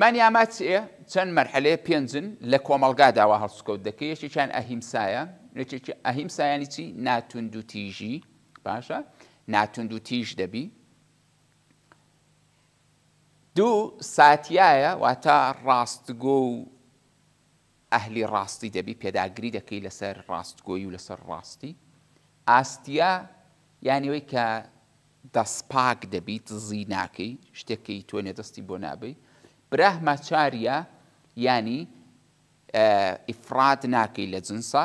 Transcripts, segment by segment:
مانی ئاماچێ چەند مەرحلەیە پێنجن لە کۆمەلگا داوا هەڵسکەوت دەکەی یەکێکیان ئەهیمسایە نوێکێکی ئەهیمسایانی چی ناتوند و تیژی باشە ناتوند و تیژ دەبی دوو ساتیایە واتە ڕاستگۆ و ئەهلی ڕاستی دەبی پێداگری دەکەی لەسەر ڕاستگۆی و لەسەر ڕاستی ئاستیا یانەوەی کە دەستپاک دەبیت زی ناکەی شتێکی تۆ نێدەستی بۆ نابی برەحمەچاریە ینی ئیفراد ناکەی لە جنسە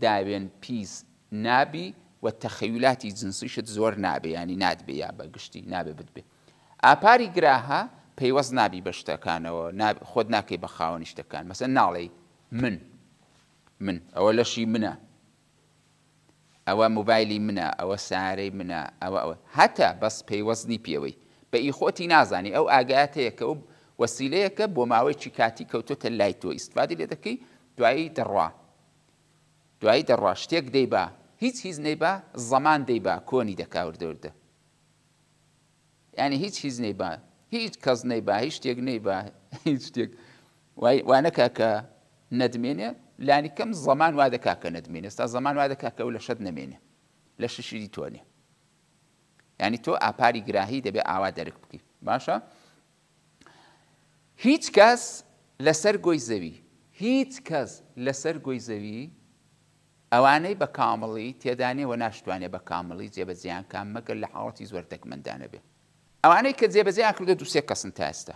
داوێن پیس نابی و تەخەویلاتی جنسیشت زۆر نابێ ینی نادبێ یا بەگشتی نابێ بتبێ. ئاپاری گراها پەیوەست نابی بە شتەکانەوە خۆت ناکەی بە خاوەنی شتەکان مەسە ناڵێ من من ئەوە لەشی منە ئەوە موبایلی منە ئەوە سارەی منە ئەوە ئەوە هەتا بەس پەیوەستنی پێوەی بە ئیخۆتی نازانی ئەو ئاگاتەیە کە وەسیلەیەکە بۆ ماوەیەکی کاتی کەوتۆتە لای تۆ ئیسفادی لێ دەکەی دوایی دەڕوا دوایی دەڕوا شتێک دەیبا هیچ هیچ نەیبا زەمان دەیبا کۆنی دەکاوردەوردە ینی هیچ هیچ نەیبا هیچ کەس نەیبا هیچ شتێک نەیبا هیچ شتێک وانەکە کە نەدمێنێ لانی کەم زەمان وا دەکا کە نەدمێنێ ستا زەمان وا دەکا کە ئەو لە شەد نەمێنێ لە ششیری تۆنێ ینی تۆ ئاپاری گراهی دەبێ ئاوا دەرک بکەی باشە؟ هیچ کەس لەسەر گۆی زەوی هیچ کەس لەسەر گۆی زەوی ئەوانەی بە کامەڵی تێدانێ و ناشتوانێ بە کامەڵی جێبەزیان کام مەگەر لە حاڵەتی زۆر دەکمەندانە بێ ئەوانەی کە جێبەزیان کردە دووسێ کەسن تا ئێستا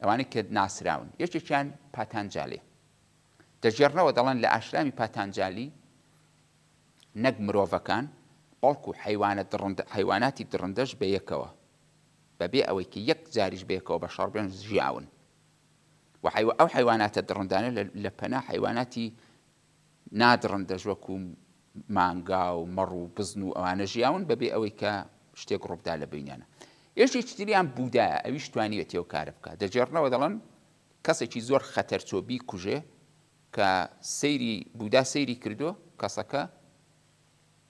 ئەوانەی کە ناسراون یەکێکیان پاتانجالێ دەژێڕنەوە دەڵێن لە ئاشرامی پاتانجالی نەک مرۆڤەکان بەڵکو حیوانات درڕندە حیواناتی درڕندەش بە یەکەوە بەبێ ئەوەیکە یەک جاریش بێکەوە بە شەڕ بێن ژیاون و ئەو حیواناتە درڕندانە لە پەنا حیواناتی نادڕن دەژوەکو مانگا و مەڕ و بزن و ئەوانە ژیاون بەبێ ئەوەی کە شتێک ڕووبدا لە بینیانە ئێشی چتریان بودایە ئەویش توانیوە تێو کار بکە دەجێڕنەوە دەڵن کەسێکی زۆر خەتەرچۆبی کوژێ کە سەیری بودا سەیری کردو کەسەکە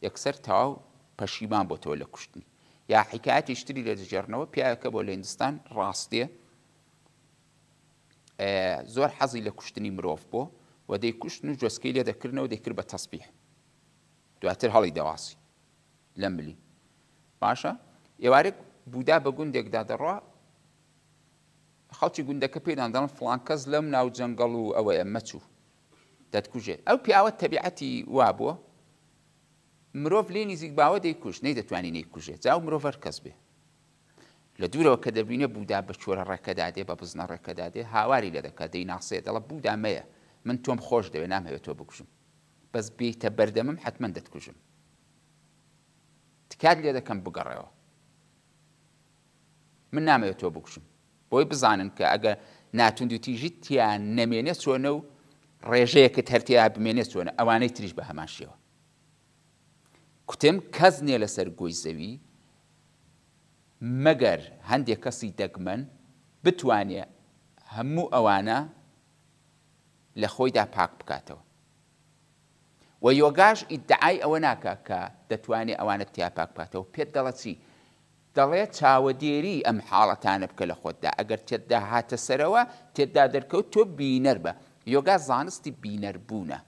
یەکسەر تاو پەشیبان بۆتەوە لە کوشتنی یا حیکاتی شتری لە دەژێرنەوە پیاکە بۆ لە هندستان ڕاستێ زۆر حەزی لە کوشتنی مرۆڤ بۆ و دەی کوشتن و جۆسکی لێ دەکردنەوە دەکرد بە تەسبیح دواتر هەڵی دەواسی لە ملی باشە ئێوارێک بوودا بە گوندێکدا دەڕوا خەڵکی گوندەکە پێداندەڵن فلان کەس لەم ناو جەنگەڵ و ئەوەیە مەچوو دەتکوژێت ئەو پیاوە تەبیعەتی وا بووە مرۆڤ لێ نزیک باوە دەی کوش نەی دەتوانین نەی کوژێت چاو مرۆڤەر کەس بێ لە دوورەوە کە دەبینە بوودا بە چۆرە ڕێکەدادێ بە بزنە ڕێکەدادێ هاواری لە دەکات دەی ناسێت دەڵە بوودامەیە من تۆم خۆش دەوێ نامەوێت تۆ بکوژم بەس بیتە بەردەمم حتمما دەتکوژم تکات لێ دەکەم بگەڕێەوە من نامەوێت تۆ بکوشم بۆی بزانن کە ئەگە ناتون و تیژی تیان نەمێنێ چۆنە و ڕێژەیەکت هەرتیا بمێنێ چۆنە ئەوانەی تریش بە هەماشیەوە کوتێم کەس نییە لەسەر گۆی زەوی مەگەر هەندێک کەسی دەگمەن بتوانێ هەموو ئەوانە لە خۆیدا پاک بکاتەوە و یۆگاش ئیدعای ئەوە ناکە کە دەتوانێت ئەوانە تیا پاک بکاتەوە پێت دەڵەچی دەڵێ چاوەدێری ئەم حاڵەتانە بکە لە خۆتدا ئەگەر تێتدا هاتە سەرەوە تێتدا دەرکەوت تۆ بینەر بە یۆگا زانستی بینەربوونە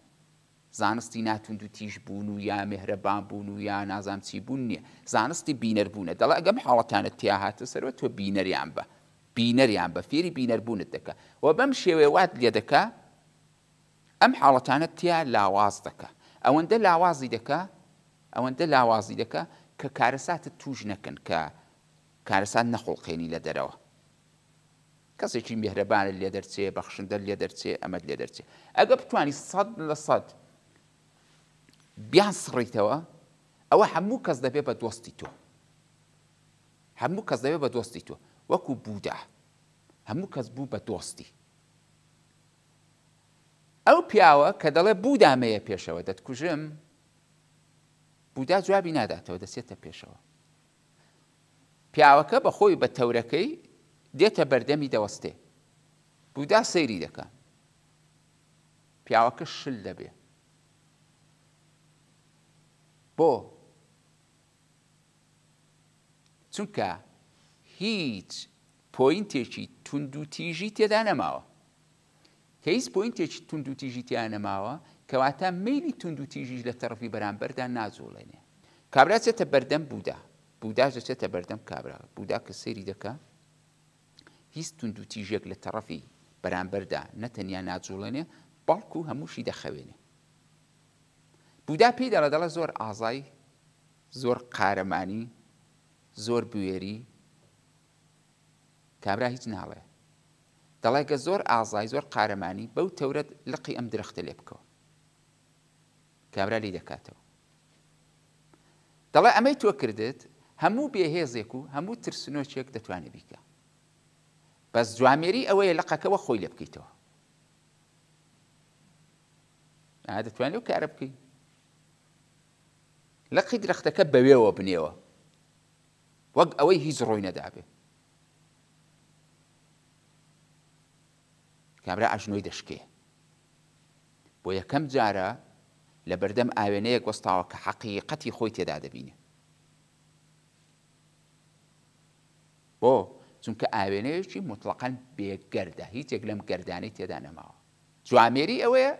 زانستی ناتوند و تیش بوون و یا مهرەبان بوون و یا نازام چی بوون نییە زانستی بینەر بوونە دەڵ ئەگەم حاڵەتانت تیا هاتە سەرەوە تۆ بینەریان بە بینەریان بە فێری بینەربوونت دەکە و بەم شێوێوات لێ دەکە ئەم حاڵەتانت تیا لاواز دەکە ئەوەندە لاوازی دەکە ئەوەندە لاوازی دەکە کە کارەساتە توش نەکەن کە کارەسان نەخۆڵقێنی لە دەرەوە کەسێکی مێهرەبانە لێ دەرچێ بەخشندە لێ دەرچێ ئەمەد لێ دەرچێ ئەگە بتانی سەد لە سەد بیان سڕیتەوە ئەوە هەموو کەس دەبێ بە دۆستی تۆ هەموو کەس دەبێ بە دۆستی تۆ وەکو بوودا هەموو کەس بوو بە دۆستی ئەو پیاوە کە دەڵێ بوودامەیە پێشەوە دەتکوژم بوودا جوابی ناداتەوە دەسێتە پێشەوە پیاوەکە بە خۆی بە تەورەکەی دێتە بەردەمی دەوەستێ بوودا سەیری دەکە پیاوەکە شل دەبێ بۆ چونکە هیچ پۆینتێکی تونند و تیژی تێدا نەماوە کە هیچ پۆینتێکی تونند و تیژی تیان نەماوە کەواتە میلی تونند و تیژیش لە تەڕفی بەرامبەردا نازۆڵێنێ کابرا چێتە بەردەم بوودا بووداش دەچێتە بەردەم کابرا بوودا کە سەری دەکە هیچ تونند و تیژێک لە تەڕەفی بەرامبەردا نەتەنیا ناجوڵێنێ باڵکو هەمووشی دەخەوێنێ بوودا پێی دەڵە دەڵە زۆر ئازای زۆر قارەمانی زۆر بوێری کابرا هیچ ناڵێ دەڵای کە زۆر ئازای زۆر قارەمانی بەو تەورەت لقی ئەم درختە لێ بکەوە کابرا لی دەکاتەوە دەڵێ ئەمەی تۆ کردت هەموو بێهێزێک و هەموو ترسنۆچێک دەتوانێت بیکە بەس جوامێری ئەوەیە لەقەکەەوە خۆی لە بکەیتەوە دەتوانێت و کارە بکەیت لەقی درەختەکە بەوێەوە بنێەوە وەک ئەوەی هیچ ڕۆی نەدابێ کابرا ئاژنۆی دەشکێ بۆ یەکەم جارە لە بەردەم ئاوێنەیە گۆستاوە کە حەقیقەتی خۆی تێدا دەبینێ بۆ چونکە ئاوێنەیەکی مطلقان بێگەردە هیچێک لەم گەردانەی تێدا نەماوە جوامێری ئەوەیە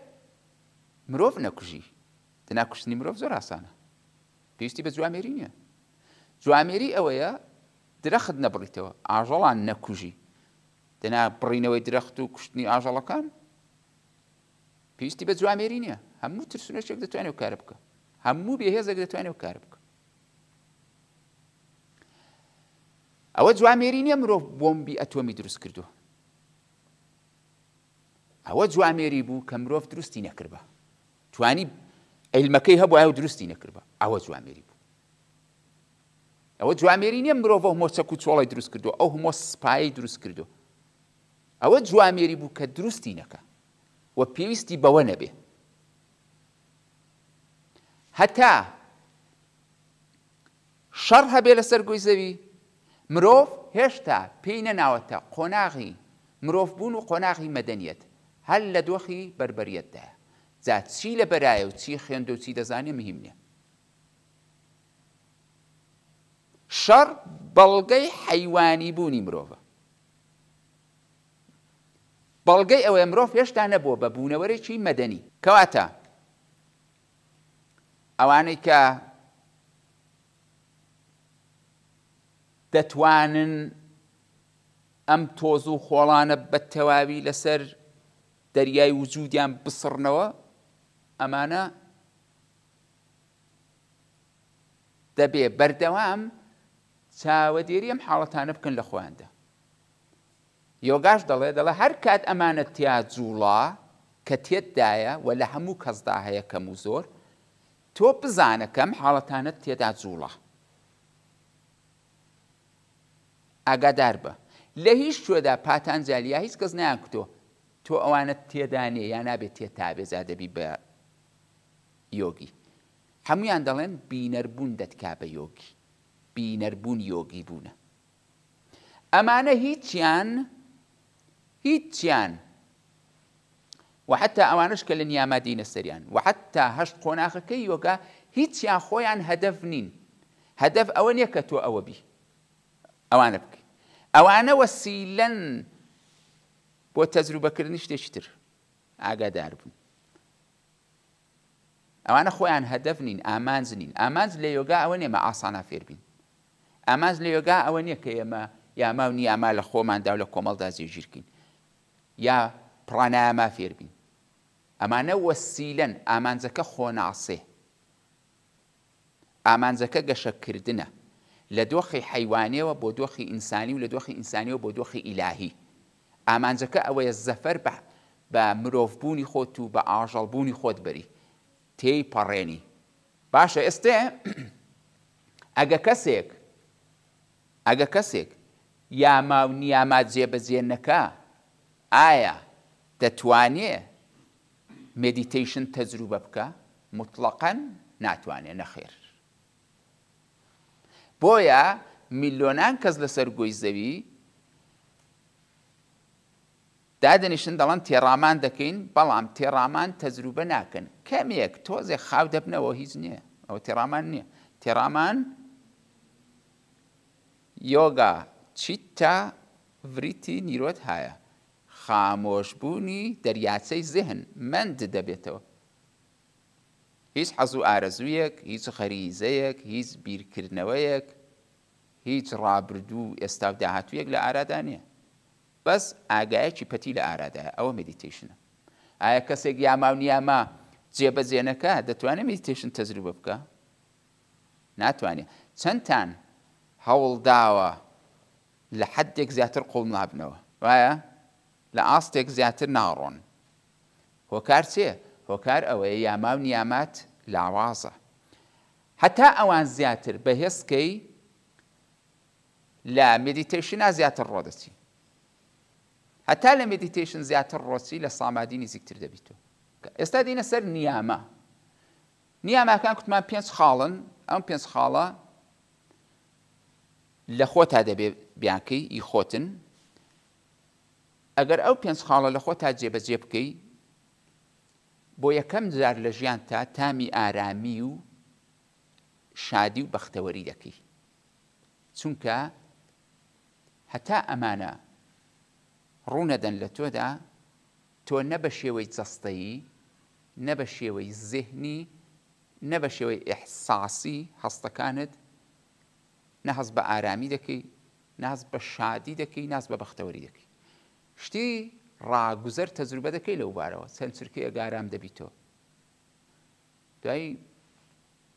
مرۆڤ نەکوژی تەناکوشتنی مرۆڤ زۆر ئاسانە پێویستی بە جوامێری نییە جوامێری ئەوەیە درەخت نەبڕیتەوە ئاژەڵان نەکوژی دەنا بڕینەوەی درەخت و کوشتنی ئاژەڵەکان پێویستی بە جوامێری نییە هەموو ترسونەشێک دەتوانێت و کار بکە هەموو بێهێزێک دەتوانێت و کار بکە ئەوە جوامێری نییە مرۆڤ بۆمبی ئەتۆمی دروست کردو ئەوە جوامێری بوو کە مرۆڤ دروستی نەکردە توانی ئەلمەکەی هەبوو ئاو درستی نەکردە ئەوە جوامێری بوو ئەوە جوامێری نیە مرۆڤ هۆمۆچەک و چۆڵی دروست کردو ئەو هەمۆ سپایی دروست کردو ئەوە جوامێری بوو کە درستی نەکە وە پێویستی بەوە نەبێ هەتا شەڕ هەبێ لەسەر گوی زەوی مرۆڤ هێشتا پێی نەناوەتە قۆناغی مرۆڤ بوون و قۆناغی مەدەنیەت هەل لە دۆخی بربەرەتداە جا چی لە بەرایە و چی خوێندە و چی دەزانێ مهم نیە شەڕ بەڵگەی حەیوانی بوونی مرۆڤە بەڵگەی ئەوە مرۆڤ هێشتا نەبووە بە بوونەوەرەی مەدەنی کەواتە ئەوانەی کە دەتوانن ئەم تۆز و خۆڵانە بە تەواوی لەسەر دەریای وجودیان بسڕنەوە أمانة دبي بردوام چاوەدێری ئەم حاڵەتانە بکەن لە خواندا. یۆگاش دەڵێ دەڵە هەر کات ئەمانە تیا كتيت دايا ولا همو كزدا هيا كموزور تو بزانه كم حالتان تۆ بزانەکەم حاڵەتانت تێدا جوڵە. ئاگادار بە. لە هیچ شوێدا پاتان جالیا هیچ کەس ناکتۆ تۆ ئەوانت تێدانێ یا نابێت یۆگی هەمویان دەڵێن بینەربوون دەتکا بە یۆگی بینەربوون یۆگی بوونە ئەمانە هیچیان هیچیان وحتى ئەوانش کە لە نیامادینە سەریان وحتا هەشت قۆناغەکەی یۆگا هیچیان خۆیان هەدەف نین هەدەف ئەوە نییە کە تۆ ئەوە بی ئەوانە بکەین ئەوانە وەسیلەن بۆ تەجروبەکردنی شتێکی تر ئاگادار بوون ئەوانە خۆیان هەدەف نین ئامانز نین ئامانز لە یۆگا ئەوە نێمە ئاسانە فێربین ئامانز لە یۆگا ئەوە نییە کە ئێمە یاماو نی ئاما لە خۆماندا لە کۆمەڵدا زیێژیرکین یا پرانایما فێربین ئەمانە وەسیلەن ئامانزەکە خۆناسێ ئامانزەکە گەشەکردنە لە دۆخی حیوانەوە بۆ دۆخی ئینسانی و لە دۆخی ئینسانیەوە بۆ دۆخی ئیلاهی ئامانجەکە ئەوەیە زەفەر بە مرۆڤبوونی خۆت و بە ئاژەڵبوونی خۆت بەری تێی پەڕێنی باشە ئێستێ ئەگە کەسێک ئەگە کەسێک یاماو نیامات جێبەجێ نەکە ئایا دەتوانێ مدیتیشن تەجروبە بکە مطلقەن ناتوانێ نەخێر بۆیە میلیۆنان کەس لەسەر گۆی زەوی دادنیشن دەڵەن تێڕامان دەکەین بەڵام تێڕامان تەجروبە ناکەن کەمێک تۆزێ خاو دەبنەوە هیچ نییە ئەوە تێڕامان نییە تێڕامان یۆگا چیت تا وریتی نیرۆت هایە خامۆشبوونی دەریاچەی زهن مند دەبێتەوە هیچ حەز و ئارەزوویەک هیچ خەریزەیەک هیچ بیرکردنەوەیەک هیچ ڕابردوو ئێستا داهاتوویەک لە ئارادانە بەس ئاگایەکی پەتی لە ئارادایە ئەوە مدیتیشنە ئایا کەسێک یاماونیاما جێبەجێنەکە دەتوانێت مدیتیشن تەجروبە بکە ناتوانێت چەندتان هەوڵ داوە لە حدێک زیاتر قوڵ نابنەوە وایە لە ئاستێک زیاتر ناڕۆن هۆکار چێ هۆکار ئەوەیە یاما و نیامات لاوازە هەتا ئەوان زیاتر بەهێستکەی لە مدیتیشنا زیاتر ڕۆدەچی هەتا لە مدیتیشن زیاتر ڕۆچی لە سامادی نزیکتر دەبییتەوە ئێستا دینە سەر نیامە نیامەکان کوتمان پێنج خاڵن ئەم پێنج خاڵە لە خۆتا دەبێ بیانکەی ئی خۆتن ئەگەر ئەو پێنج خاڵە لە خۆتا جێبەجێ بکەی بۆ یەکەم جار لە ژیان تا تامی ئارامی و شادی و بەختەوەری دەکەی چونکە هەتا ئەمانە روندن لتو دا تو نبشيوي تصطي نبشيوي ذهني نبشيوي احساسي هستا كانت نهز بآرامي دكي نهز بشادي دكي نهز ببختوري دكي شتي را گزر تجربه دكي لو بارو سنسر كي اگارام دبيتو داي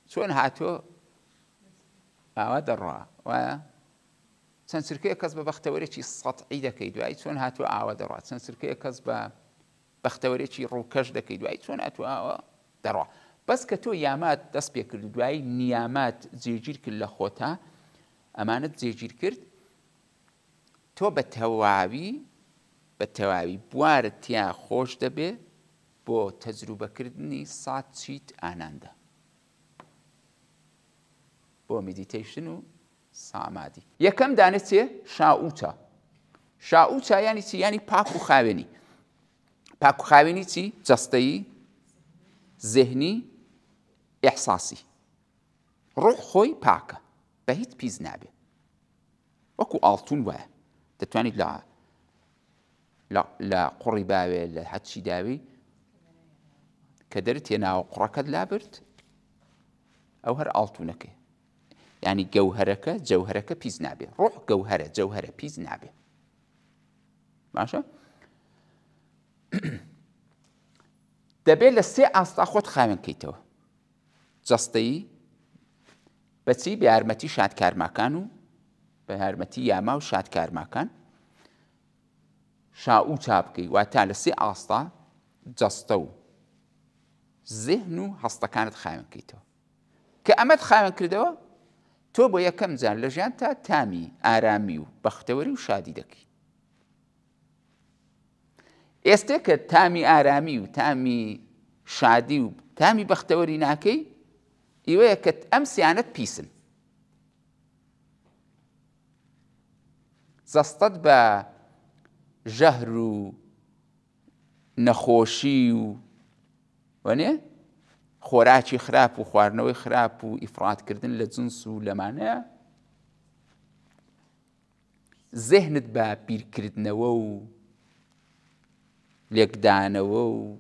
سوان هاتو آوه در چەند سرکەیە کەس بە بەختەوەرێکی سەعی دەکەی دوایی چۆن هاتووە ئاوە دەڕات چەند سرکەیە کەس بە بەختەوەرێکی ڕووکەش دەکەی دوایی چۆن هاتووە ئاوە دەڕات بەس کە تۆ یامات دەست پێ کرد دوایی نیامات جێگیر کرد لە خۆتا ئەمانت جێگیر کرد تۆ بە تەواوی بە تەواوی بوارت تیا خۆش دەبێ بۆ تەجروبەکردنی سات چیت ئاناندە بۆ میدیتیشن و سامادی یەکەم دانێت چێ شاوچە شاوچە ینی چی ینی پاک و خاوێنی پاک و خاوێنی چی جەستایی زهنی ئەحساسی ڕۆح خۆی پاکە بە هیچ پیز نابێ وەکو ئاڵتون وایە دەتوانیت لە لە قوڕی باوێ لە هەچی داوی کە دەرت تێناوە قوڕەکەت لابرد ئەو هەر ئاڵتونەکەی يعني جوهرك جوهرك بيز نابي روح گەوهرە جەوهرە بيز نابي باشە دەبێت لسي اصلا خود خامن كيتو جستي بسي بيارمتي شاد كار مكانو بيارمتي ياماو شاد كار مكان شاو تابكي واتا لسي اصلا جستو ذهنو هستا كانت خامن كيتو كأمد خامن ئەمەت تۆ بۆ یەکەم جار لە ژیان تا تامی ئارامی و بەختەوەری و شادی دەکەی ئێستا کە تامی ئارامی و تامی شادی و تامی بەختەوەری ناکەی ئیوەیە کە ئەم سیانەت پیسن زەستت بە ژەهر و نەخۆشی و وەنێ؟ خۆراکی خراپ و خواردنەوەی خراپ و ئیفراتکردن لە جنس و لەمانەیە زەهنت بە بیرکردنەوە و لێکدانەوە و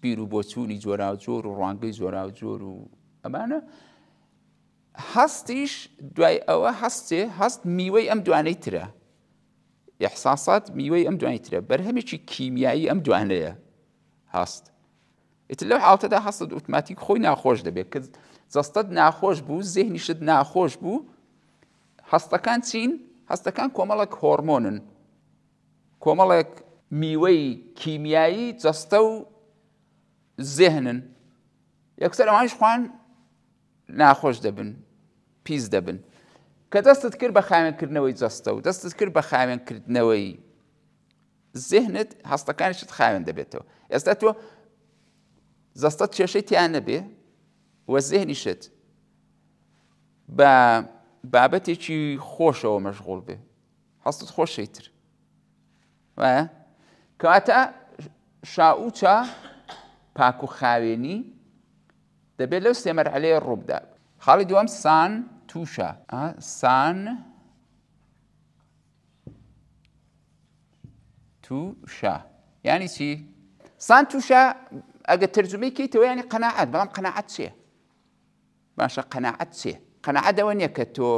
بیر و بۆچوونی جۆرا جۆر و ڕوانگەی جۆرا جۆر و ئەمانە هەستیش دوای ئەوە هەستێ هەست میوەی ئەم دوانەی ترە احساسات میوەی ئەم دوانی ترە بەرهەمێکی کیمیایی ئەم دوانەیە هەست ئیت لەو حڵتەدا هەستت ئۆتماتیک خۆی ناخۆش دەبێت کە جەستت ناخۆش بوو زێهنیشت ناخۆش بوو هەستەکان چین هەستەکان کۆمەڵک هۆرمۆنن کۆمەڵێک میوەی کیمیایی جەستە و زێهنن یەکسەر ئەوانش خوان ناخۆش دەبن پیس دەبن کە دەستت کرد بە خاوێنکردنەوەی جەستە و دەستت کرد بە خاوێنکردنەوەی زێهنت هەستەکانیشت خاوێن دەبێتەوە ئێستا تۆ زاستات چێشەی تیانە بێ وە زێنیشت بە بابەتێکی خۆشەوە مەشغۆڵ بێ هەستت خۆشەیتر وایە کەواتە شاعوچە پاک و خاوێنی دەبێت لەو سێمەرحلەیە ڕووبدا خاڵی دووەم سان تووشە آه، سان تووشە یعنی يعني چی؟ سان تووشە ئەگە ترجمەیکەی تەوە ینی يعني قەنەعات بەڵام قەنەعات چیە؟ باشە قەنەعات چێ؟ قەنەعات ئەوە نییە کە تۆ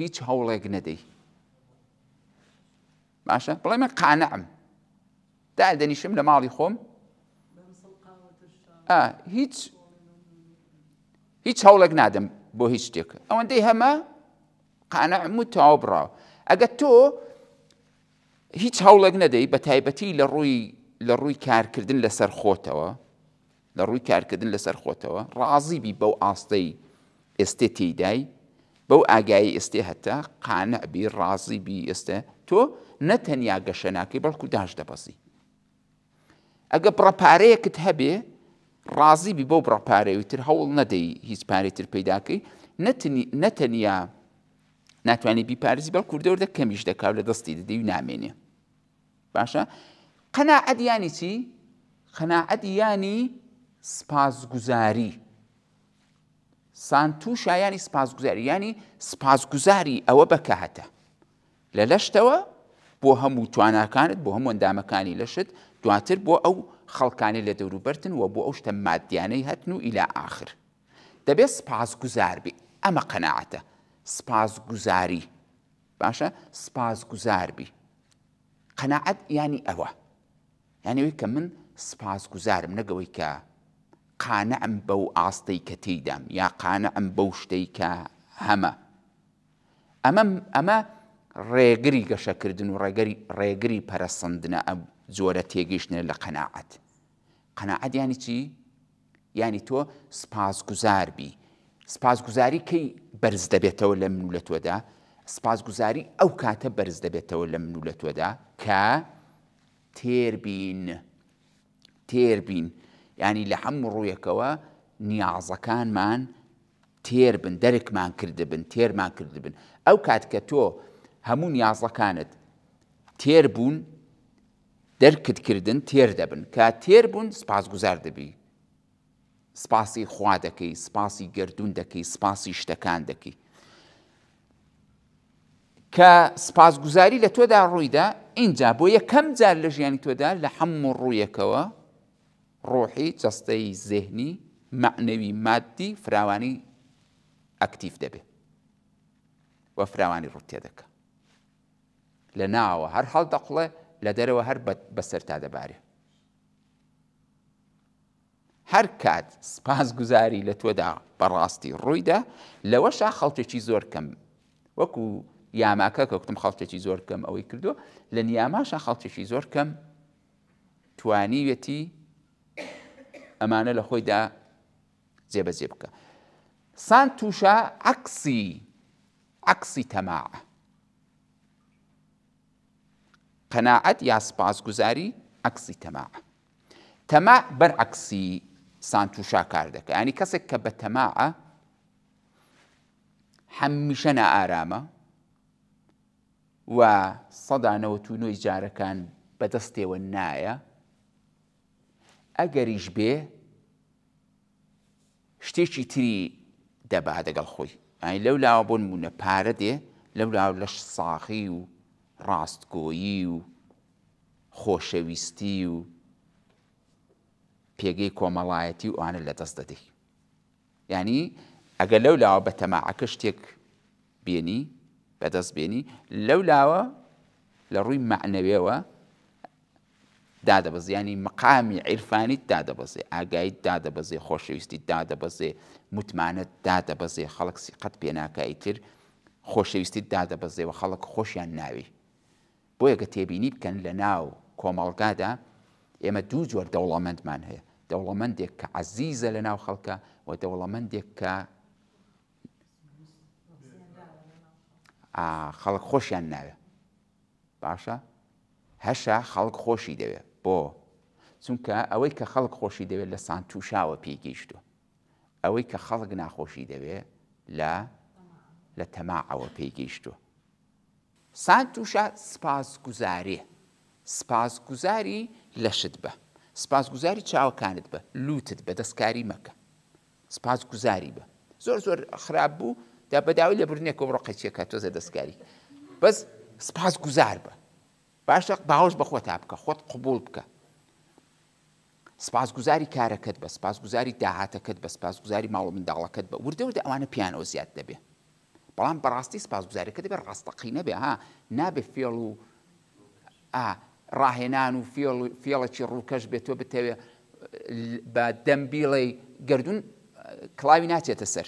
هیچ هەوڵێک نەدەی. باشە بڵێ من قانەعم دا دەنیشم لە ماڵی خۆم هیچ آه، هیچ هەوڵێک نادەم بۆ هیچ شتێک ئەوەندەی هەمە قانەعم و تاوبراوە ئەگە تۆ هیچ هەوڵێک نەدەی بە تایبەتی لە ڕووی لە ڕووی کارکردن لەسەر خۆتەوە لە ڕووی کارکردن لەسەر خۆتەوە ڕازیبی بەو ئاستەی ئێستێ تێدای بەو ئاگایی ئێستێ هەتا قانەبی ڕازیبی ئێستە تۆ نەتەنیا گەشەناکەی بەڵکو داش دەپەسی. ئەگە بڕەپارەیەکت هەبێ ڕازیبی بەو بڕەپارەویتر هەوڵ نەدەی هیچ پارێتر پیداکەی نەتەنیا ناتوانانی بیپارێزی بەڵ کوردەوەدە کەمیش دەکاو لە دەستی دەدەی و نامێنێ. باشە؟ قەنەعەدیانی چی؟ خەنەعەدیانی سپاسگوزاری سانتوش ینی سپاسگوزاری ینی سپاسگوزاری ئەوە بەکەهتە لە لەشتەوە بۆ هەموو تواناکانت بۆ هەموو ئەندامەکانی لەشت دواتر بۆ ئەو خەڵکانی لە دەوروبەرتن و بۆ ئەو شتە مادیانەی هەتن و ئیلا آخر دەبێت سپاسگوزار بی ئەمە قەنەعەتە سپاسگوزاری باشە سپاسگوزار بی قەنەعەت ینی ئەوە یانەوەی کە من سپاسگوزارم نەگەوەی کە قانەم بەو ئاستەی کە تێدام یا قانەم بەو شتەی کە هەمە ئەمە ئەمە ڕێگری گەشەکردن و ڕێگەری ڕێگری پەرەسەندنە ئەم زۆرە تێگەیشتنە لە قەنەعەت قەنەعەت ینی چی ینی تۆ سپاسگوزار بی سپاسگوزاری کەی بەرز دەبێتەوە لە منولەتوەدا سپاسگوزاری ئەو کاتە بەرز دەبێتەوە لە منولەتوەدا کە تێربین تێربین ینی لە هەموو ڕوویەکەوە نیازەکانمان تێر بن دەرکمان کرده بن تێرمان کرده بن ئەو کات کە تۆ هەموو نیازەکانت تێر بوون دەرکتکردن تێر دەبن کە تێر بوون سپاسگوزار دەبی سپاسی خوا دەکەی سپاسی گردون دەکەی سپاسی شتەکان دەکەی کە سپاسگوزاری لە تۆدا ڕوویدا اینجا بۆ یەکەم جار لە ژیانی تۆدا لە هەموو ڕوویەکەوە ڕۆحی جەستەی زێهنی مەعنەوی مادی فراوانی ئەکتیف دەبێ وە فراوانی ڕوتێ دەکە لە ناوە هەر هەڵدەقڵێ لە دەرەوە هەر بەسەر تا دەبارێ هەر کات سپاس گوزاری لە تۆدا بەڕاستی ڕوویدا لەوەشا خەڵکێکی زۆر کەم وەکو یاماکە کە وتم خەڵکێکی زۆر کەم ئەوەی کردو لە نیاماشە خەڵکێکی زۆر کەم توانیوێتی امانه لخوی دا خۆیدا زیب که سان توشا عکسی عکسی تماع قناعت یا سپاس گذاری عکسی تماع تماع بر عکسی سان توشا کرده که یعنی کسی که به تماع همیشه نا آرامه و صدا نوتونو سەدانەوە تونۆی جارەکان و نایه ئەگەریش بێ شتێکی تری دەبا دەگەڵ خۆی ئای لەو لاوە بۆ نمونە پارە دێ لەو لاو لەش ساخی و ڕاستگۆیی و خۆشەویستی و پێگەی کۆمەڵایەتی و ئەوانە لە دەست دەدەی ینی ئەگەر لەو لاوە بە تەماعەکە شتێک بێنی بەدەست بێنی لەو لاوە لە ڕووی معنەوێەوە دادەبەز ینی مقامی عیرفانیت دادەبەزێ ئاگایت دادەبەزێ خۆشەویستی دادەبەزێ متمانەت دادەبەزێ خەڵک سیقەت پێناکایی تر خۆشەویستی دادەبەزێ و خەڵک خۆشیان ناوی بۆ یەکە تێبینی بکەن لە ناو کۆمەڵگادا ئێمە دوو جۆر دەوڵەمەندمان هەیە دەوڵەمەندێک کە عزیزە لە ناو خەڵکە و دەوڵەمەندێک کە خەڵک خۆشیان ناوێ باشە هەشە خەڵک خۆشی دەوێت بۆ چونکە ئەوەی کە خەڵک خۆشی دەوێت لە سان تووشاوە پێگەیشتو ئەوەی کە خەڵک ناخۆشی دەوێت لە لە تەماعەوە پێگەیشتو سان تووشە سپاس گوزارێ سپاس گوزاری لەشت بە سپاس گوزاری چاوەکانت بە لوتت بە دەستکاری مەکە سپاس گوزاری بە زۆر زۆر خراپ بوو دا بەداوی لە برنێک کۆڕۆقەچیەکە تۆزە دەستکاری بەس سپاس گوزار بە باشە باوەش بە خۆتا بکە خۆت قوبول بکە سپاسگوزاری کارەکەت بە سپاسگوزاری داهاتەکەت بە سپاسگوزاری ماڵ منداڵەکەت بە وردەوردە ئەوانە پیانەوە زیاد دەبێ بەڵام بەڕاستی سپاسگوزاریەکە دەبێت ڕاستەقی نەبێ ها نابێ فێڵ و ڕاهێنان و فێڵەی ڕووکەش بێت تۆ بتەوێ بە دەمبیڵی گردون کلاوی ناچێتە سەر.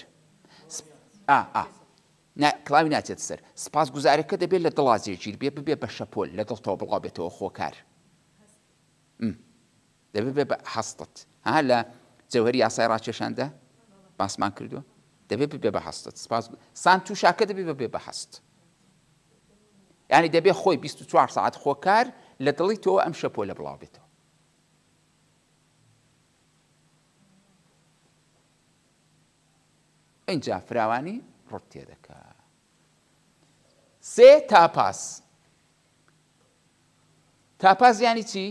کلاوی ناچێت سەر سپاس گوزارەکە دەبێت لە دڵازێگیر بێ ببێ بە شەپۆل لە دڵتەوە بڵاو بێتەوە خۆکار دەبێت بێ بە حستت ها لە جەوهری یاسای ڕاکێشاندا باسمان کردووە دەبێت ببێ بە هەستت سپاس سان تو شاکە دەبێت بەبێ بە هەست ینی دەبێت خۆی 24 ساعت خۆکار لە دڵی تۆ ئەم شەپۆ لە بڵاو بێتەوە اینجا فراوانی ڕوت تێ دەکات سێ تاپاس تاپاز ینی چی؟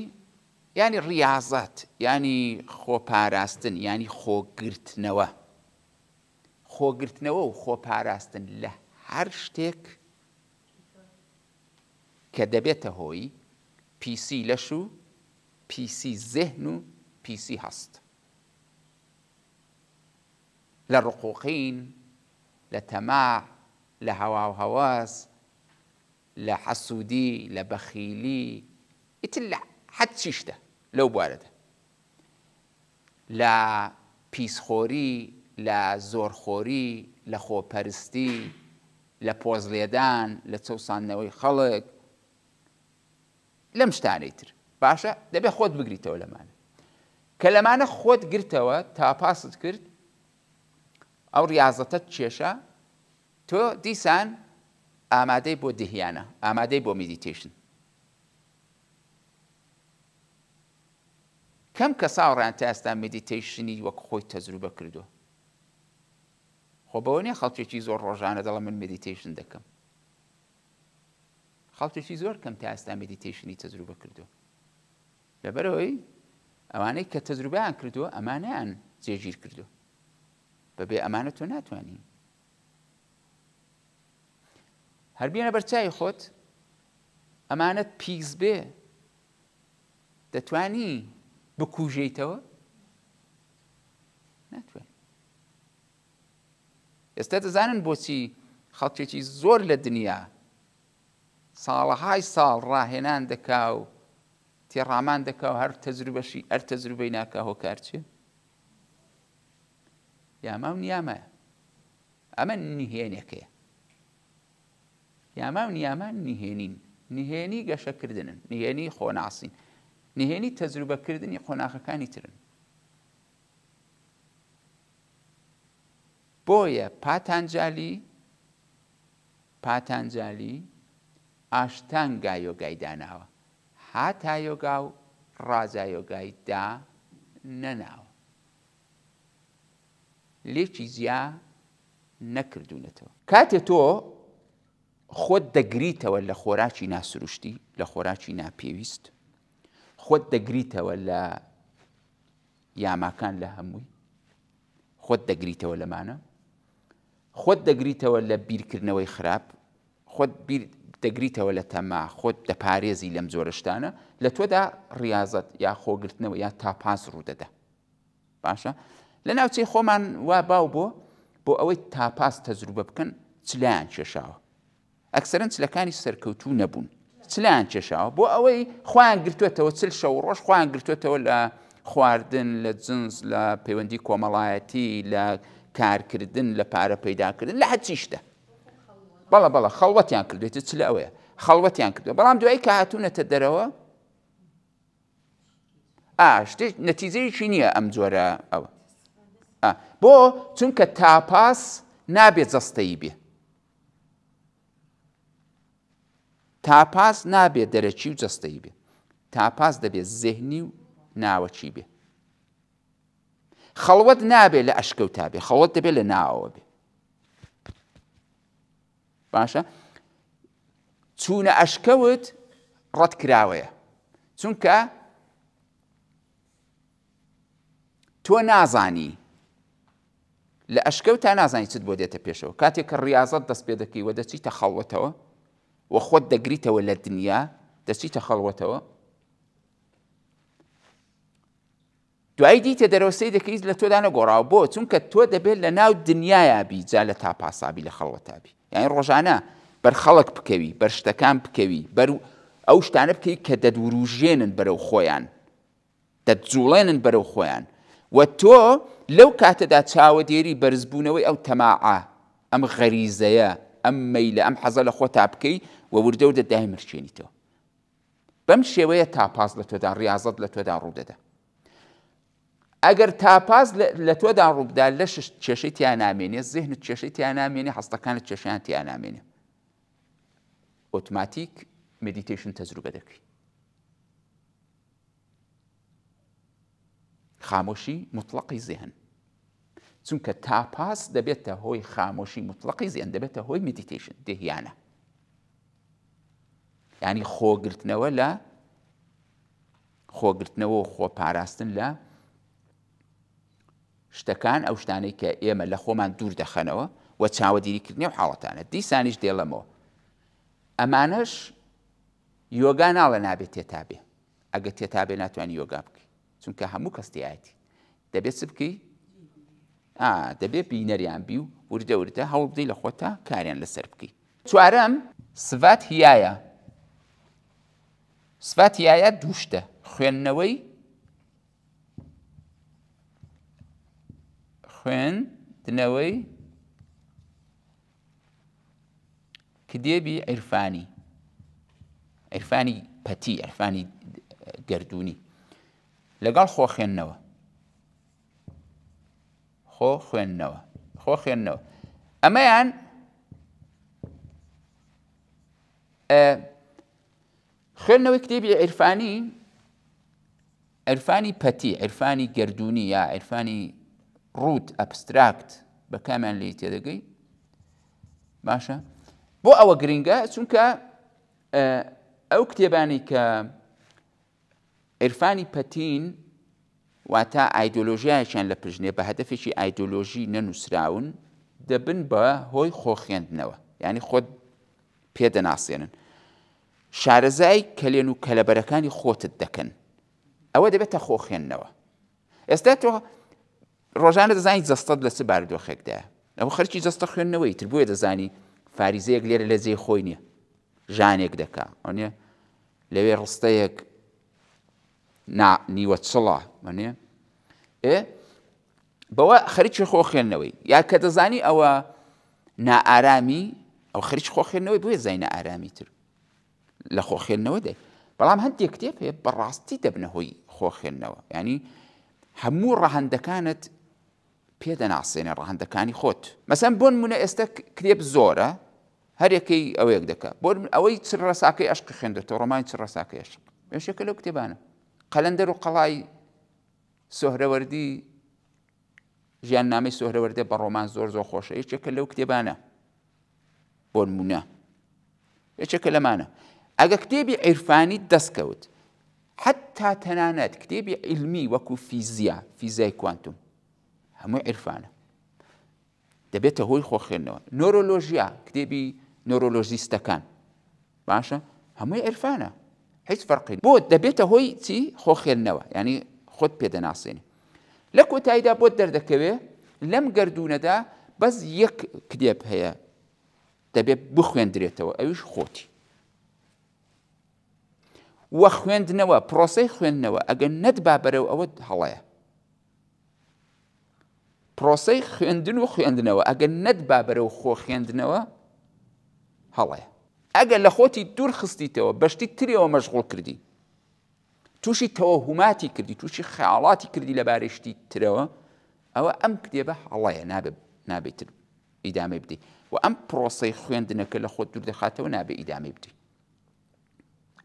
ینی ریاضات ینی خۆپاراستن ینی خۆگرتنەوە خۆگرتنەوە و خۆپاراستن لە هەر شتێک کە دەبێتە هۆی پیسی لەش و پیسی زەهن و پیسی هەست لە ڕقوقین لە تەما لە هەوا و هەواز لە حەسوودی لە بەخیلی ئیتر لە حەت چیشتە لەو بوارەدە لە پیسخۆری لە زۆرخۆری لە خۆپەرستی لە پۆزلێدان لە چەسانەوەی خەڵک لەم شتانەی تر باشە دەبێت خۆت بگریتەوە لەمانە کە لەمانە خۆت گرتەوە تا پاست کرد ئەو ریاضەتە کێشە تۆ دیسان ئامادەی بۆ دهیانە ئامادەی بۆ میدیتیشن کەم کە ساڕان تا ئێستا مدیتیشنی وەک خۆی تەجروبە کردو خۆ بەوە نیە خەڵکێکی زۆر ڕۆژانە دەڵە من مدیتیشن دەکەم خەڵکێکی زۆر کەم تا ئێستا مدیتیشنی تەجروبە کردو لەبەرەوەی ئەوانەی کە تەجروبیان کردووە ئەمانیان جێگیر کردو بەبێ ئەمانە تۆ ناتوانین هەربیێنە بەرچای خۆت ئەمانەت پیکس بێ دەتانی بکوژیتەوە ناتوێت ئێستا دەزانن بۆچی خەڵکێکی زۆر لە دنیا ساڵەهای ساڵ ڕاهێنان دەکا و تێڕامان دەکا و هەر تەجروبەشی ئەر تەجروبەی ناکە هۆکارچێ یامە و نیامە ئەمە نهێنێکەیە یاما و نیامان نهێنین نهێنی گەشەکردنن نهێنی خۆناسیین نهێنی تەجروبەکردنی خۆناخەکانی ترن بۆیە پاتانجالی پاتانجالی ئاشتان گایۆگای داناوە هاتایۆگا و ڕازایۆگای دا نەناوە لێکی زیا نەکردوونەتەوە کاتێ تۆ خۆت دەگریتەوە لە خۆراکی ناسروشتی لە خۆراکی ناپێویست خۆت دەگریتەوە لە یاماکان لە هەمووی خۆت دەگریتەوە لەمانە خۆت دەگریتەوە لە بیرکردنەوەی خراپ خۆت دەگریتەوە لە تەما خۆت دەپارێزی لەم زۆرشتانە لە تۆدا ریاضەت یا خۆگرتنەوە یا تاپاس ڕوودەدا باشە لە ناوچەی خۆمان وا باو بۆ بۆ ئەوەی تاپاس تەزروبە بکەن چلیان کێشاوە ئەکسەرن چلەکانی سەرکەوتوو نەبوون چلیان کێشاوە بۆ ئەوەی خۆیان گرتوێتەوە چل شە و ڕۆژ خۆیان گرتوێتەوە لە خواردن لە جنس لە پەیوەندی کۆمەڵایەتی لە کارکردن لە پارە پەیداکردن لە هەچیشتە بەڵە بەڵە خەڵەتیان کردوێتە چ ئەوەیە خەڵەتیان کردو بەڵام دوای کە هاتوونەتە دەرەوە ئاشتێک نەتیزەیەکی نییە ئەم جۆرە ئەوە بۆ چونکە تاپاس نابێت جەستەی بێت تاپاس نابێت دەرەچی و جەستەی بێ تاپاس دەبێت زێهنی و ناوەچی بێ خەڵوت نابێت لە ئەشکە و تابێ خەڵت دەبێت لە ناوەوە بێ باشە چوونە ئەشکەوت ڕەت کراوەیە چونکە تۆ نازانی لە ئەشکەوت تا نازانی چت بۆ دێتە پێشەوە کاتێک کە ڕاضت دەست پێ دەکەی وە دەچیتە خەڵەتەوە و خۆت دەگریتەوە لە دنیا دەچیتە خەڵوەتەوە دوایی دیتە دەرەوەسی دەکەیت لە تۆدانە گۆڕاو بۆ چونکە تۆ دەبێت لە ناو دنیایبی جا لە تاپاسابی لە خەڵەتابی یعنی ڕۆژانە بەر خەڵک بکەوی بەر شتەکان بکەوی بەر ئەو شتانە بکەی کە دەدوروژێنن بەرەو خۆیان دەجوڵێنن بەرەو خۆیان و تۆ لەو کاتەدا چاوە دێری بەرزبوونەوەی ئەو تەماعە ئەم غەریزەیە ئەم مەیلە ئەم حەزە لە خۆ تا بکەی وەوردە و دەدای مرچێنیتەوە. بەم شێوەیە تاپاز لە تۆدا ڕاضت لە تۆدا ڕوودەدا. ئەگەر تاپاز لە تۆدا ڕووبدا لە کێشەی تیان نامێنێ زیهنت کێشەی تیان نامێنێ هەستەکانت کێشیان تیان نامێنێ. ئۆتوماتیک مدیتیشن تەجروبە دەکەی. خامۆشی مطلقی زیهن. چونکە تاپاس دەبێتە هۆی خامۆشی مطلقی زیان دەبێتە هۆی مدیتیشن دەهیانە. ینی خۆگرتنەوە لە خۆگرتنەوە و خۆپاراستن لە شتەکان ئەو شتانەی کە ئێمە لە خۆمان دوور دەخەنەوە و چاوەدیریکردنی و حاڵەتانە دیسانیش دێڵەمەوە ئەمانش یۆگا ناڵە نابێت تێتابێ ئەگە تێتابێ ناتوانانی یۆگا بکەی چونکە هەموو کەستیایەتی دەبێت چ بکەی دەبێت بینەریان بی و وردە وردە هەوڵ بدەی لە خۆتا کاریان لەسەر بکەی چوارەم سڤات هیایە سفاتی ئاەت دووشتە خوێندنەوەی خوێندنەوەی کتێبی عرفانی عرفانی پەتی عرفانی گردردونی لەگەڵ خۆ خوێندنەوە خۆ خوێندنەوە خۆ خوێندنەوە ئەمەیان خوێندنەوەی کتێبی عرفانی عرفانی پەتی عرفانی گردردونی یا عرفانی ڕوت ئەبستراکت بە کامیان لی تێدەگەی باشە بۆ ئەوە گرنگە چونکە ئەو کتێبانی کە عرفانی پەتین واتە ئایدۆلۆژیایشیان لە پژنێ بە هەدفێکی ئایدۆلۆژی نەنووسراون دەبن بە هۆی خۆخێندنەوە یعنی خۆت پێدەناسێنن شارەزای کەلێن و کەلەبەرەکانی خۆتت دەکەن ئەوە دەبێتە خۆخێننەوە ئێستا تۆ ڕۆژانە دەزانانی جەستت لە چ باردۆخێکدا ئەو خەرکی جەستە خوێندنەوەی تر بۆیە دەزانی فریزەیەک لێرە لە جێ خۆی نییە ژانێک دەکا ئەوە لەوێ ڕستەیەک نیوە چڵە منێ ئێ بەوە خەریکی خۆخێنەوەی یا کە دەزانی ئەوە نائارامی ئەو خەریک خۆخێنەوەی بۆیە زای نائارامی تر لە خۆخێنەوە دێ بەڵام هەندێک کتێب هەیە بەڕاستی دەبنەهۆی خۆخێنەوە ینی هەموو ڕەهندەکانت پێدەناسێنە ڕەهندەکانی خۆت مەسم بۆن منە ئێستا کرێب زۆرە هەرێکی ئەوەیەک دەکە بۆ ئەوەی چ ڕساکەی ئەشق خوێندێتەوە ڕۆمانی چ ڕساکە عشق مێشەکە لەو کتێبانە قەلەندەر و قەڵای سۆهرەوەردی ژیان نامی سۆهرەوەردە بە ڕۆمان زۆر زۆر خۆشە یەکێکە لەو کتێبانە بۆ نمونە یەکێکە لەمانە ئەگە عرفانی دست دەستکەوت حتی تنانات کتێبی علمی کو فیزیا فیزای کوانتوم دبیت هوی خو خنوا. نورولوژیا نۆرۆلۆژیا نورولوژیست کن، باشه؟ هەمووی عرفانه. هیچ فەرقین بۆ دەبێتە هۆی چی خۆخێنەوە ینی بود در دکه لم بۆت دا بس یک بەس هیا دبی هەیە دەبێت او. ایش خۆتی وە خوێندنەوە پرۆسی خوێندنەوە ئەگەن نەتبا بەرەو ئەوە هەڵەیە پرۆسی خوێندن و خوێندنەوە ئەگەن خو بەرەو خۆ خوێندنەوە هەڵەیە ئەگەر لە خۆتی دوور خستیتەوە بەشتی ترەوە مەشغول کردی تووشی تەوەهوماتی کردی تووشی خەڵاتی کردی لەبارشتی ترەوە ئەوە ئەم کتێبە هەڵەیە نابێت ادامه بدەیت و ئەم پرۆسی خوێندنەکە لە خۆت دوور دەخاتەوە نابێ ئیدامێ بدەیت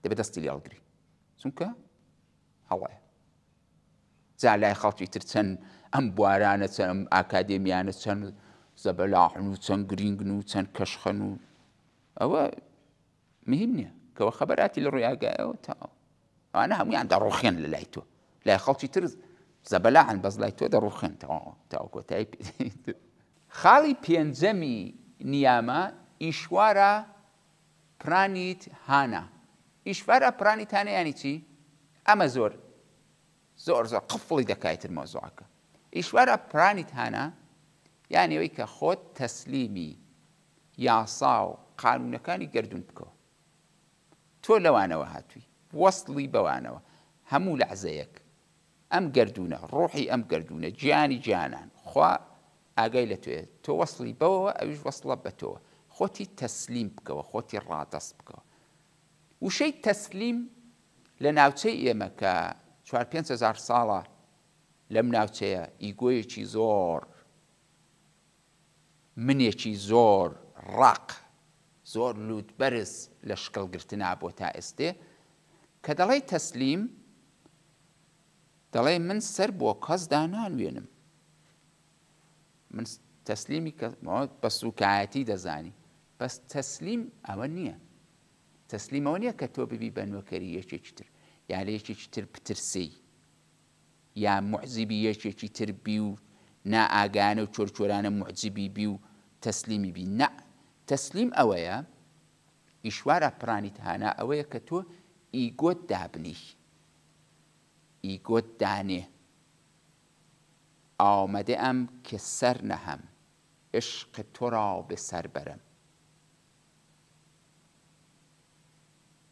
det beste de aldri. Sunka? هەڵێ. جا لای خەڵکی تر چەند ئەم بوارانە چەند ئەم ئاکادێمیانە چەند زەبەلاحن و چەند گرینگن و چەند کەشخەن و ئەوە مهم نییە کەەوە خەبەراتی لە ڕویاگایەوە تا ئەوانە هەمویان دەڕۆخێن لە لای تۆ لای خەڵکی تر زەبەلاحن بەز لای تا دەڕوخێن تاوە کۆتایی خاڵی پێنجەمی نیامە ئیشوارە پرانیت هانا ئیشفەرە پرانی یعنی چی؟ ئەمە زور زور زۆر قفڵی دەکایت مۆزوعەکە. ئیشوارە پرانیت هاە یان ئەوەی کە خۆت تەسلیمی یاسا و قانونەکانی گردون بکو تو لەوانەوە هاتووی وەستڵی بەوانەوە هەموو لە عزەیەک ئەم گردونە ڕۆحی ئەم گردونە گیانی جیانان خوا ئاگای لە توێت تۆ وەصلی بەوەوە ئەویش وەصلە بە تۆ خۆتی تەسلیم بکەوە خۆتی ڕاتەست وشەی تەسلیم لە ناوچەی ئێمە کە 4500 ساڵە لەم ناوچەیە ئیگۆیەکی زۆر منێکی زۆر ڕاق زۆر لووت بەرز لە شکڵگرتنا بۆ تا ئێستێ کە دەڵی تەسلیم دەڵێ من سەر بۆ کەس دانانوێنم من تەسلیمی بە سوکایەتی دەزانی بەس تەسلیم ئەوە نییە تەسلیمەوە نیە کە تۆ ببی بەنوەکەری یەکێکی تر یا لەیەکێکی تر پترسی یا محزیبی یەکێکی تر بی و نائگانە و چۆرچۆرانە محجیبی بی و تەسلیمی بی نە تەسلیم ئەوەیە ئیشوارە پرانیت هانا ئەوەیە کە تۆ ئیگۆت دابنی ئیگۆت دانێ ئامەدە ئەم کە سەر نەهەم عشق تۆڕاو بە سەر بەرم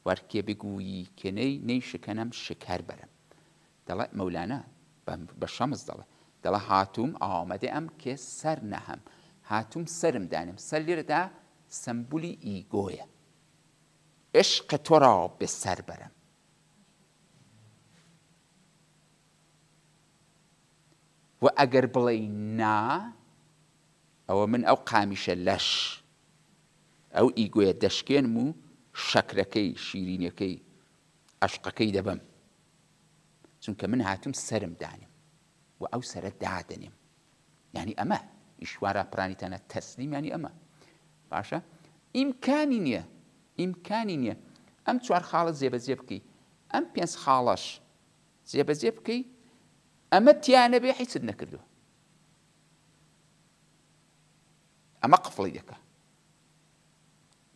وارکێ بگویی کێنەی نەی شکەنم شکار بەرم دەڵێ مەولانە بە شەمز دەڵێ دەڵە هاتووم ئامەدە ئەم کێ سەر نەهەم هاتووم سرم دانم سەر لێرەدا سمبولی ئیگۆیە عشق تۆرا بەسەر بەرم و ئەگەر بڵێ نا ئەوە من ئەو قامیشە لەش ئەو ئیگوۆیە دەشکێن و شەکرەکەی شیرینەکەی عشقەکەی دەبم چونکە من هاتم سرم دانیم و ئەو سرە دادنیم يعني اما اشوارا ئیشوارە پرانیتانە تەسلیمانی يعني اما باشە ئیمکانی نییە ئیمکانی نییە ئەم چوار خاڵت زێبەجێ بکەی ئەم پێنج خاڵەش زێبەجێ بکەی ئەمە تیانە بێ حیچت نەکردو ئەمە قفڵی دەکە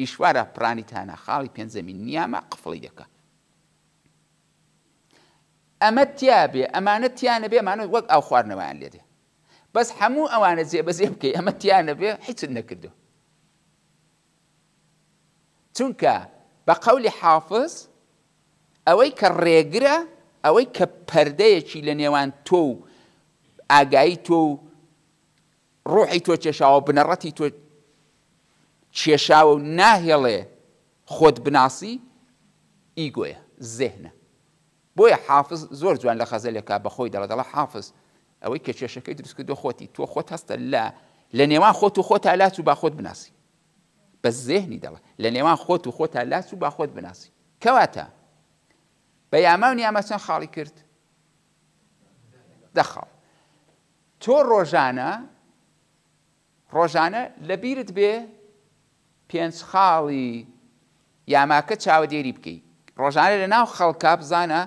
ئیشوارە پرانیتانە خاڵی پێنجەمین نیامە قفڵی دەکە. ئەمە تیاابێ ئەمانە تیانە بێ ئەمانە وەک ئەو خواردنەوەیان لێدێ. بەس هەموو ئەوانە جێ بەزێ بکەی ئەمە تیانە بێ هیچت نەکردو. چونکە بە قەولی حافظ ئەوەی کە ڕێگرە ئەوەی کە پەردەیەکی لە نێوان تۆ و ئاگایی تۆ و ڕۆحی تۆ چێشاوە بنەڕەتی تۆ کێشاوە و ناهێڵێ خۆت بناسی ئیگۆیە زێهنە بۆیە حافز زۆر جوان لە خەزەلێکا بەخۆی دەڵدەڵە حافز ئەوەی کە کێشەکەی دروستکە دۆ خۆتی تۆ خۆت هەستە لە لە نێوان خۆت و خۆت ئالاچ و با خۆت بناسی بە زێهنی دەڵە لە نێوان خۆت و خۆت ئالاچ و با خۆت بناسی کەواتە بە یاما و نیامەچەند خاڵی کرد دەخاڵ تۆ ڕۆژانە ڕۆژانە لە بیرت بێ پێنج خاڵی یاماکە چاودێری بکەیت ڕۆژانە لە ناو خەڵکە بزانە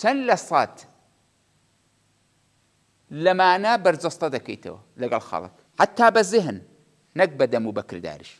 چەند لە سات لەمانە بەرجەستە دەکەیتەوە لەگەڵ خەڵک حتا بە زهن نەک بەدەم و بەکردارش.